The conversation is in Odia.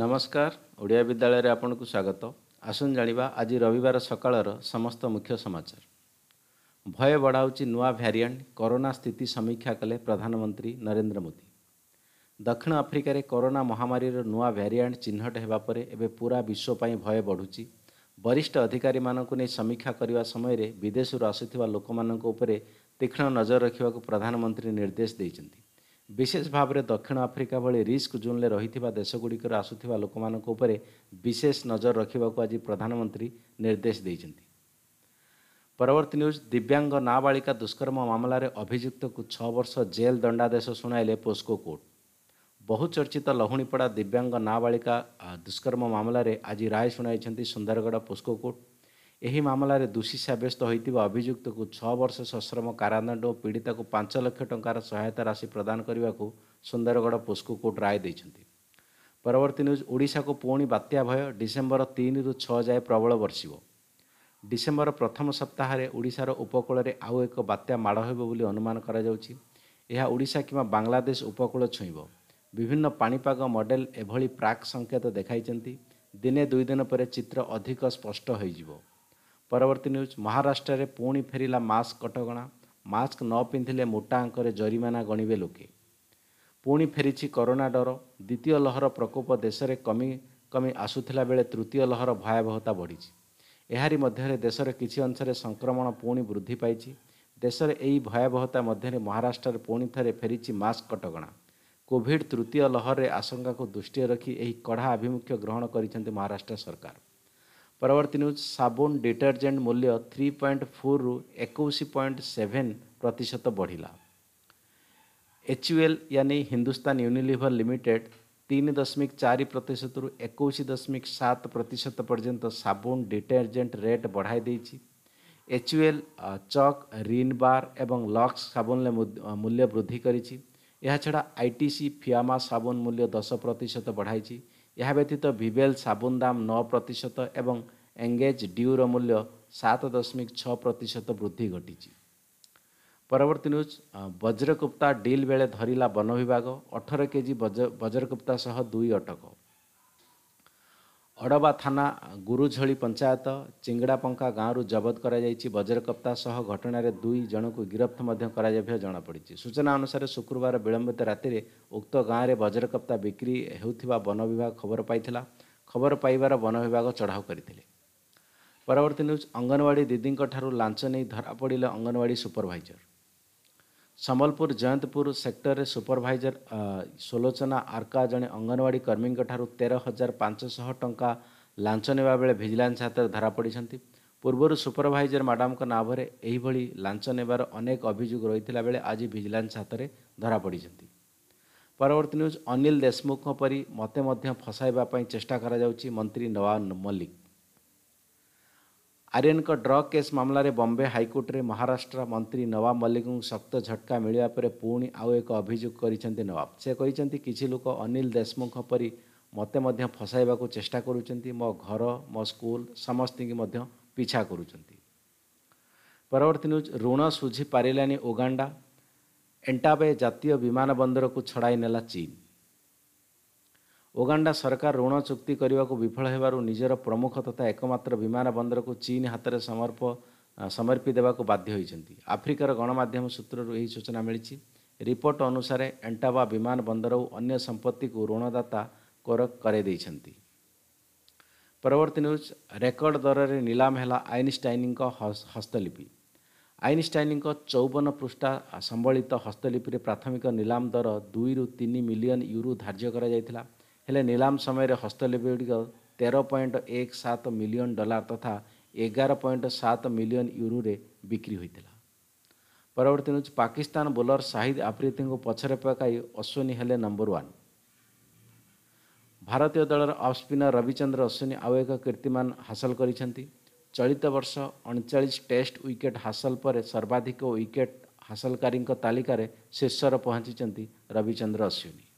ନମସ୍କାର ଓଡ଼ିଆ ବିଦ୍ୟାଳୟରେ ଆପଣଙ୍କୁ ସ୍ୱାଗତ ଆସନ୍ତୁ ଜାଣିବା ଆଜି ରବିବାର ସକାଳର ସମସ୍ତ ମୁଖ୍ୟ ସମାଚାର ଭୟ ବଢ଼ାଉଛି ନୂଆ ଭ୍ୟାରିଏଣ୍ଟ କରୋନା ସ୍ଥିତି ସମୀକ୍ଷା କଲେ ପ୍ରଧାନମନ୍ତ୍ରୀ ନରେନ୍ଦ୍ର ମୋଦି ଦକ୍ଷିଣ ଆଫ୍ରିକାରେ କରୋନା ମହାମାରୀର ନୂଆ ଭ୍ୟାରିଏଣ୍ଟ ଚିହ୍ନଟ ହେବା ପରେ ଏବେ ପୁରା ବିଶ୍ୱ ପାଇଁ ଭୟ ବଢ଼ୁଛି ବରିଷ୍ଠ ଅଧିକାରୀମାନଙ୍କୁ ନେଇ ସମୀକ୍ଷା କରିବା ସମୟରେ ବିଦେଶରୁ ଆସୁଥିବା ଲୋକମାନଙ୍କ ଉପରେ ତୀକ୍ଷ୍ଣ ନଜର ରଖିବାକୁ ପ୍ରଧାନମନ୍ତ୍ରୀ ନିର୍ଦ୍ଦେଶ ଦେଇଛନ୍ତି ବିଶେଷ ଭାବରେ ଦକ୍ଷିଣ ଆଫ୍ରିକା ଭଳି ରିସ୍କ ଜୋନ୍ରେ ରହିଥିବା ଦେଶଗୁଡ଼ିକରେ ଆସୁଥିବା ଲୋକମାନଙ୍କ ଉପରେ ବିଶେଷ ନଜର ରଖିବାକୁ ଆଜି ପ୍ରଧାନମନ୍ତ୍ରୀ ନିର୍ଦ୍ଦେଶ ଦେଇଛନ୍ତି ପରବର୍ତ୍ତୀ ନ୍ୟୁଜ୍ ଦିବ୍ୟାଙ୍ଗ ନାବାଳିକା ଦୁଷ୍କର୍ମ ମାମଲାରେ ଅଭିଯୁକ୍ତକୁ ଛଅ ବର୍ଷ ଜେଲ୍ ଦଣ୍ଡାଦେଶ ଶୁଣାଇଲେ ପୋସ୍କୋ କୋର୍ଟ ବହୁଚର୍ଚ୍ଚିତ ଲହୁଣୀପଡ଼ା ଦିବ୍ୟାଙ୍ଗ ନାବାଳିକା ଦୁଷ୍କର୍ମ ମାମଲାରେ ଆଜି ରାୟ ଶୁଣାଇଛନ୍ତି ସୁନ୍ଦରଗଡ଼ ପୋସ୍କୋ କୋର୍ଟ ଏହି ମାମଲାରେ ଦୋଷୀ ସାବ୍ୟସ୍ତ ହୋଇଥିବା ଅଭିଯୁକ୍ତକୁ ଛଅ ବର୍ଷ ସଶ୍ରମ କାରାଦଣ୍ଡ ଓ ପୀଡ଼ିତାକୁ ପାଞ୍ଚ ଲକ୍ଷ ଟଙ୍କାର ସହାୟତା ରାଶି ପ୍ରଦାନ କରିବାକୁ ସୁନ୍ଦରଗଡ଼ ପୋସ୍କୋ କୋର୍ଟ ରାୟ ଦେଇଛନ୍ତି ପରବର୍ତ୍ତୀ ନ୍ୟୁଜ୍ ଓଡ଼ିଶାକୁ ପୁଣି ବାତ୍ୟା ଭୟ ଡିସେମ୍ବର ତିନିରୁ ଛଅ ଯାଏ ପ୍ରବଳ ବର୍ଷିବ ଡିସେମ୍ବର ପ୍ରଥମ ସପ୍ତାହରେ ଓଡ଼ିଶାର ଉପକୂଳରେ ଆଉ ଏକ ବାତ୍ୟା ମାଡ଼ ହେବ ବୋଲି ଅନୁମାନ କରାଯାଉଛି ଏହା ଓଡ଼ିଶା କିମ୍ବା ବାଂଲାଦେଶ ଉପକୂଳ ଛୁଇଁବ ବିଭିନ୍ନ ପାଣିପାଗ ମଡ଼େଲ୍ ଏଭଳି ପ୍ରାକ୍ ସଙ୍କେତ ଦେଖାଇଛନ୍ତି ଦିନେ ଦୁଇ ଦିନ ପରେ ଚିତ୍ର ଅଧିକ ସ୍ପଷ୍ଟ ହୋଇଯିବ ପରବର୍ତ୍ତୀ ନ୍ୟୁଜ୍ ମହାରାଷ୍ଟ୍ରରେ ପୁଣି ଫେରିଲା ମାସ୍କ କଟକଣା ମାସ୍କ ନ ପିନ୍ଧିଲେ ମୋଟା ଅଙ୍କରେ ଜରିମାନା ଗଣିବେ ଲୋକେ ପୁଣି ଫେରିଛି କରୋନା ଡର ଦ୍ୱିତୀୟ ଲହର ପ୍ରକୋପ ଦେଶରେ କମି କମି ଆସୁଥିଲା ବେଳେ ତୃତୀୟ ଲହର ଭୟାବହତା ବଢ଼ିଛି ଏହାରି ମଧ୍ୟରେ ଦେଶରେ କିଛି ଅଂଶରେ ସଂକ୍ରମଣ ପୁଣି ବୃଦ୍ଧି ପାଇଛି ଦେଶରେ ଏହି ଭୟାବହତା ମଧ୍ୟରେ ମହାରାଷ୍ଟ୍ରରେ ପୁଣି ଥରେ ଫେରିଛି ମାସ୍କ କଟକଣା କୋଭିଡ଼୍ ତୃତୀୟ ଲହରରେ ଆଶଙ୍କାକୁ ଦୃଷ୍ଟିରେ ରଖି ଏହି କଡ଼ା ଆଭିମୁଖ୍ୟ ଗ୍ରହଣ କରିଛନ୍ତି ମହାରାଷ୍ଟ୍ର ସରକାର ପରବର୍ତ୍ତୀ ନ୍ୟୁଜ୍ ସାବୁନ ଡିଟର୍ଜେଣ୍ଟ ମୂଲ୍ୟ ଥ୍ରୀ ପଏଣ୍ଟ ଫୋର୍ରୁ ଏକୋଇଶ ପଏଣ୍ଟ ସେଭେନ୍ ପ୍ରତିଶତ ବଢ଼ିଲା ଏଚ୍ ୟୁ ଏଲ୍ ୟାନି ହିନ୍ଦୁସ୍ତାନ ୟୁନିଲିଭର୍ ଲିମିଟେଡ୍ ତିନି ଦଶମିକ ଚାରି ପ୍ରତିଶତରୁ ଏକୋଇଶ ଦଶମିକ ସାତ ପ୍ରତିଶତ ପର୍ଯ୍ୟନ୍ତ ସାବୁନ ଡିଟର୍ଜେଣ୍ଟ ରେଟ୍ ବଢ଼ାଇ ଦେଇଛି ଏଚ୍ ୟୁ ଏଲ୍ ଚକ୍ ରିନ୍ ବାର୍ ଏବଂ ଲକ୍ସ ସାବୁନରେ ମୂଲ୍ୟ ବୃଦ୍ଧି କରିଛି ଏହାଛଡ଼ା ଆଇ ଟି ସି ଫିଆମା ସାବୁନ ମୂଲ୍ୟ ଦଶ ପ୍ରତିଶତ ବଢ଼ାଇଛି ଏହା ବ୍ୟତୀତ ଭିବେଲ ସାବୁନ ଦାମ ନଅ ପ୍ରତିଶତ ଏବଂ ଏଙ୍ଗେଜ୍ ଡ୍ୟୁର ମୂଲ୍ୟ ସାତ ଦଶମିକ ଛଅ ପ୍ରତିଶତ ବୃଦ୍ଧି ଘଟିଛି ପରବର୍ତ୍ତୀ ନ୍ୟୁଜ୍ ବଜ୍ରଗୁପ୍ତା ଡିଲ୍ ବେଳେ ଧରିଲା ବନ ବିଭାଗ ଅଠର କେ ଜି ବଜ୍ରଗୁପ୍ତା ସହ ଦୁଇ ଅଟକ ଅଡ଼ବା ଥାନା ଗୁରୁଝଳି ପଞ୍ଚାୟତ ଚିଙ୍ଗଡ଼ାପଙ୍କା ଗାଁରୁ ଜବତ କରାଯାଇଛି ବଜ୍ରକପ୍ତା ସହ ଘଟଣାରେ ଦୁଇ ଜଣଙ୍କୁ ଗିରଫ ମଧ୍ୟ କରାଯାଇଥିବା ଜଣାପଡ଼ିଛି ସୂଚନା ଅନୁସାରେ ଶୁକ୍ରବାର ବିଳମ୍ବିତ ରାତିରେ ଉକ୍ତ ଗାଁରେ ବଜ୍ରକପ୍ତା ବିକ୍ରି ହେଉଥିବା ବନ ବିଭାଗ ଖବର ପାଇଥିଲା ଖବର ପାଇବାର ବନ ବିଭାଗ ଚଢ଼ାଉ କରିଥିଲେ ପରବର୍ତ୍ତୀ ନ୍ୟୁଜ୍ ଅଙ୍ଗନବାଡ଼ି ଦିଦିଙ୍କଠାରୁ ଲାଞ୍ଚ ନେଇ ଧରାପଡ଼ିଲେ ଅଙ୍ଗନବାଡ଼ି ସୁପରଭାଇଜର ସମ୍ବଲପୁର ଜୟନ୍ତପୁର ସେକ୍ଟରରେ ସୁପରଭାଇଜର ସୋଲୋଚନା ଆର୍କା ଜଣେ ଅଙ୍ଗନବାଡ଼ି କର୍ମୀଙ୍କଠାରୁ ତେର ହଜାର ପାଞ୍ଚଶହ ଟଙ୍କା ଲାଞ୍ଚ ନେବା ବେଳେ ଭିଜିଲାନ୍ସ ହାତରେ ଧରାପଡ଼ିଛନ୍ତି ପୂର୍ବରୁ ସୁପରଭାଇଜର ମ୍ୟାଡ଼ାମଙ୍କ ନାଁରେ ଏହିଭଳି ଲାଞ୍ଚ ନେବାର ଅନେକ ଅଭିଯୋଗ ରହିଥିଲା ବେଳେ ଆଜି ଭିଜିଲାନ୍ସ ହାତରେ ଧରାପଡ଼ିଛନ୍ତି ପରବର୍ତ୍ତୀ ନ୍ୟୁଜ୍ ଅନିଲ ଦେଶମୁଖଙ୍କ ପରି ମୋତେ ମଧ୍ୟ ଫସାଇବା ପାଇଁ ଚେଷ୍ଟା କରାଯାଉଛି ମନ୍ତ୍ରୀ ନୱାନ ମଲ୍ଲିକ ଆର୍ଯ୍ୟନଙ୍କ ଡ୍ରଗ୍ କେସ୍ ମାମଲାରେ ବମ୍ବେ ହାଇକୋର୍ଟରେ ମହାରାଷ୍ଟ୍ର ମନ୍ତ୍ରୀ ନବାବ ମଲ୍ଲିକଙ୍କୁ ଶକ୍ତ ଝଟକା ମିଳିବା ପରେ ପୁଣି ଆଉ ଏକ ଅଭିଯୋଗ କରିଛନ୍ତି ନବାବ ସେ କହିଛନ୍ତି କିଛି ଲୋକ ଅନିଲ ଦେଶମୁଖଙ୍କ ପରି ମୋତେ ମଧ୍ୟ ଫସାଇବାକୁ ଚେଷ୍ଟା କରୁଛନ୍ତି ମୋ ଘର ମୋ ସ୍କୁଲ ସମସ୍ତଙ୍କୁ ମଧ୍ୟ ପିଛା କରୁଛନ୍ତି ପରବର୍ତ୍ତୀ ନ୍ୟୁଜ୍ ଋଣ ଶୁଝି ପାରିଲାନି ଉଗାଣ୍ଡା ଏଣ୍ଟାବେ ଜାତୀୟ ବିମାନ ବନ୍ଦରକୁ ଛଡ଼ାଇ ନେଲା ଚୀନ୍ ଓଗାଣ୍ଡା ସରକାର ଋଣ ଚୁକ୍ତି କରିବାକୁ ବିଫଳ ହେବାରୁ ନିଜର ପ୍ରମୁଖ ତଥା ଏକମାତ୍ର ବିମାନ ବନ୍ଦରକୁ ଚୀନ୍ ହାତରେ ସମର୍ପ ସମର୍ପି ଦେବାକୁ ବାଧ୍ୟ ହୋଇଛନ୍ତି ଆଫ୍ରିକାର ଗଣମାଧ୍ୟମ ସୂତ୍ରରୁ ଏହି ସୂଚନା ମିଳିଛି ରିପୋର୍ଟ ଅନୁସାରେ ଏଣ୍ଟାବା ବିମାନ ବନ୍ଦର ଓ ଅନ୍ୟ ସମ୍ପତ୍ତିକୁ ଋଣଦାତା କୋରକ କରାଇ ଦେଇଛନ୍ତି ପରବର୍ତ୍ତୀ ନ୍ୟୁଜ୍ ରେକର୍ଡ ଦରରେ ନିଲାମ ହେଲା ଆଇନଷ୍ଟାଇନିଙ୍କ ହସ୍ତଲିପି ଆଇନଷ୍ଟାଇନିଙ୍କ ଚଉବନ ପୃଷ୍ଠା ସମ୍ବଳିତ ହସ୍ତଲିପିରେ ପ୍ରାଥମିକ ନିଲାମ ଦର ଦୁଇରୁ ତିନି ମିଲିୟନ୍ ୟୁରୋ ଧାର୍ଯ୍ୟ କରାଯାଇଥିଲା ହେଲେ ନିଲାମ ସମୟରେ ହସ୍ତଲିପିଗୁଡ଼ିକ ତେର ପଏଣ୍ଟ ଏକ ସାତ ମିଲିୟନ୍ ଡଲାର ତଥା ଏଗାର ପଏଣ୍ଟ ସାତ ମିଲିୟନ୍ ୟୁରୋରେ ବିକ୍ରି ହୋଇଥିଲା ପରବର୍ତ୍ତୀ ହେଉଛି ପାକିସ୍ତାନ ବୋଲର ସାହିଦ ଆଫ୍ରିଦିଙ୍କୁ ପଛରେ ପକାଇ ଅଶ୍ୱିନୀ ହେଲେ ନମ୍ବର ୱାନ୍ ଭାରତୀୟ ଦଳର ଅଫ୍ ସ୍ପିନର ରବିଚନ୍ଦ୍ର ଅଶ୍ୱିନୀ ଆଉ ଏକ କୀର୍ତ୍ତିମାନ ହାସଲ କରିଛନ୍ତି ଚଳିତ ବର୍ଷ ଅଣଚାଳିଶ ଟେଷ୍ଟ ୱିକେଟ୍ ହାସଲ ପରେ ସର୍ବାଧିକ ୱିକେଟ୍ ହାସଲକାରୀଙ୍କ ତାଲିକାରେ ଶୀର୍ଷରେ ପହଞ୍ଚିଛନ୍ତି ରବିଚନ୍ଦ୍ର ଅଶ୍ୱିନୀ